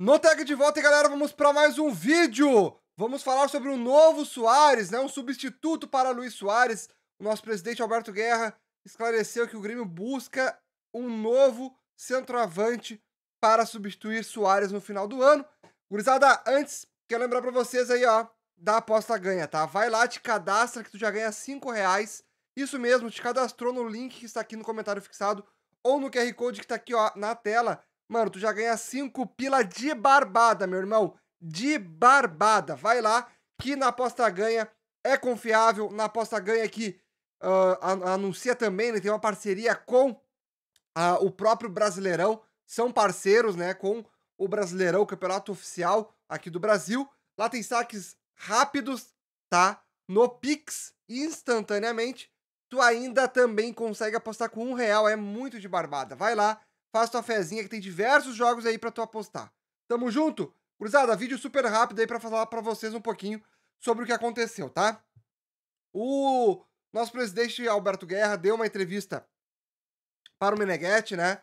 No tag de volta, galera, vamos para mais um vídeo. Vamos falar sobre o novo Soares, né? Um substituto para Luiz Soares. O nosso presidente Alberto Guerra esclareceu que o Grêmio busca um novo centroavante para substituir Soares no final do ano. Gurizada, antes, quero lembrar para vocês aí, ó, da aposta ganha, tá? Vai lá, te cadastra que tu já ganha 5 reais. Isso mesmo, te cadastrou no link que está aqui no comentário fixado ou no QR Code que está aqui ó, na tela. Mano, tu já ganha 5 pila de barbada, meu irmão. De barbada. Vai lá que na aposta ganha é confiável. Na aposta ganha que uh, ah, anuncia também, né? Tem uma parceria com uh, o próprio Brasileirão. São parceiros, né? Com o Brasileirão, o campeonato oficial aqui do Brasil. Lá tem saques rápidos, tá? No Pix, instantaneamente. Tu ainda também consegue apostar com um real. É muito de barbada. Vai lá faz tua fezinha que tem diversos jogos aí para tu apostar. Tamo junto? Cruzada, vídeo super rápido aí para falar para vocês um pouquinho sobre o que aconteceu, tá? O nosso presidente Alberto Guerra deu uma entrevista para o Meneghetti, né?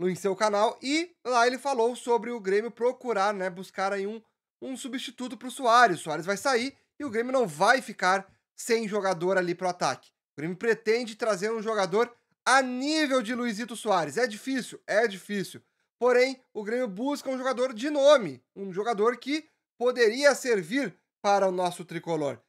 No, em seu canal, e lá ele falou sobre o Grêmio procurar, né? Buscar aí um, um substituto para o Soares. O Soares vai sair e o Grêmio não vai ficar sem jogador ali pro ataque. O Grêmio pretende trazer um jogador a nível de Luizito Soares. É difícil, é difícil. Porém, o Grêmio busca um jogador de nome, um jogador que poderia servir para o nosso tricolor.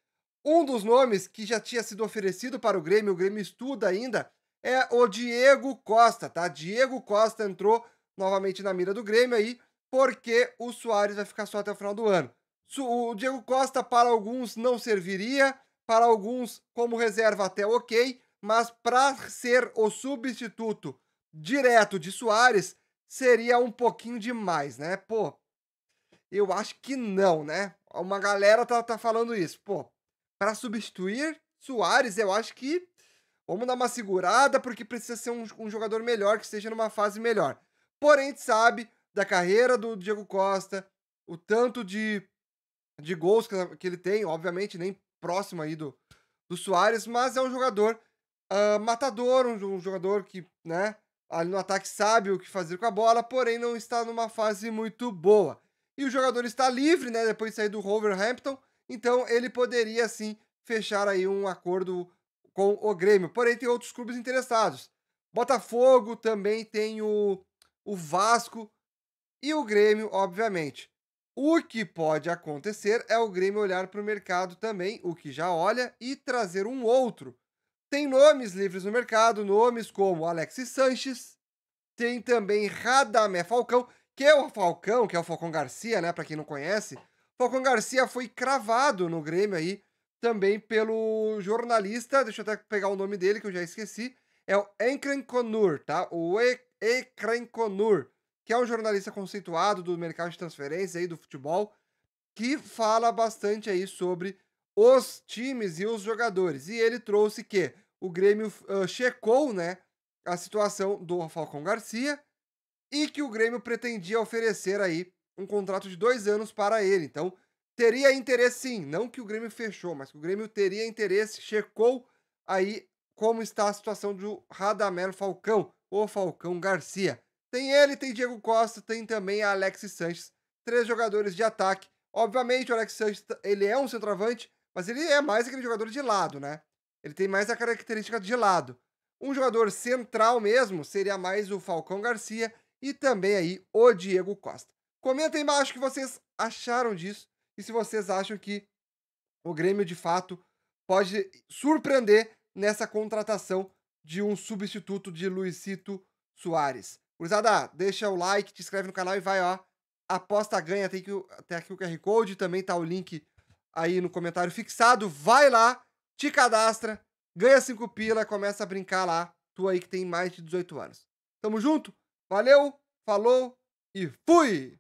Um dos nomes que já tinha sido oferecido para o Grêmio, o Grêmio estuda ainda, é o Diego Costa, tá? Diego Costa entrou novamente na mira do Grêmio aí, porque o Soares vai ficar só até o final do ano. O Diego Costa, para alguns, não serviria, para alguns, como reserva, até ok mas para ser o substituto direto de Soares seria um pouquinho demais, né? Pô, eu acho que não, né? Uma galera tá, tá falando isso. Pô, para substituir Soares, eu acho que vamos dar uma segurada porque precisa ser um, um jogador melhor, que esteja numa fase melhor. Porém, a gente sabe da carreira do Diego Costa, o tanto de, de gols que, que ele tem, obviamente nem próximo aí do, do Soares, mas é um jogador Uh, matador, um, um jogador que, né, ali no ataque sabe o que fazer com a bola, porém não está numa fase muito boa. E o jogador está livre, né, depois de sair do Wolverhampton, então ele poderia sim fechar aí um acordo com o Grêmio. Porém tem outros clubes interessados. Botafogo também tem o, o Vasco e o Grêmio, obviamente. O que pode acontecer é o Grêmio olhar para o mercado também, o que já olha, e trazer um outro tem nomes livres no mercado, nomes como Alexis Sanches, tem também Radamé Falcão, que é o Falcão, que é o Falcão Garcia, né, para quem não conhece. Falcão Garcia foi cravado no Grêmio aí também pelo jornalista, deixa eu até pegar o nome dele que eu já esqueci, é o Enkren Konur, tá? O Ekren Konur, que é um jornalista conceituado do mercado de transferência aí do futebol, que fala bastante aí sobre os times e os jogadores. E ele trouxe que o Grêmio uh, checou né, a situação do Falcão Garcia e que o Grêmio pretendia oferecer aí um contrato de dois anos para ele. Então, teria interesse sim, não que o Grêmio fechou, mas que o Grêmio teria interesse, checou aí como está a situação do Radamel Falcão, ou Falcão Garcia. Tem ele, tem Diego Costa, tem também Alex Sanches, três jogadores de ataque. Obviamente, o Alex Sanches ele é um centroavante, mas ele é mais aquele jogador de lado, né? Ele tem mais a característica de lado. Um jogador central mesmo seria mais o Falcão Garcia e também aí o Diego Costa. Comenta aí embaixo o que vocês acharam disso e se vocês acham que o Grêmio de fato pode surpreender nessa contratação de um substituto de Luizito Soares. Gurizada, deixa o like, te inscreve no canal e vai, ó. Aposta ganha, tem que, tem aqui o QR Code, também tá o link aí no comentário fixado, vai lá, te cadastra, ganha cinco pila, começa a brincar lá, tu aí que tem mais de 18 anos. Tamo junto, valeu, falou e fui!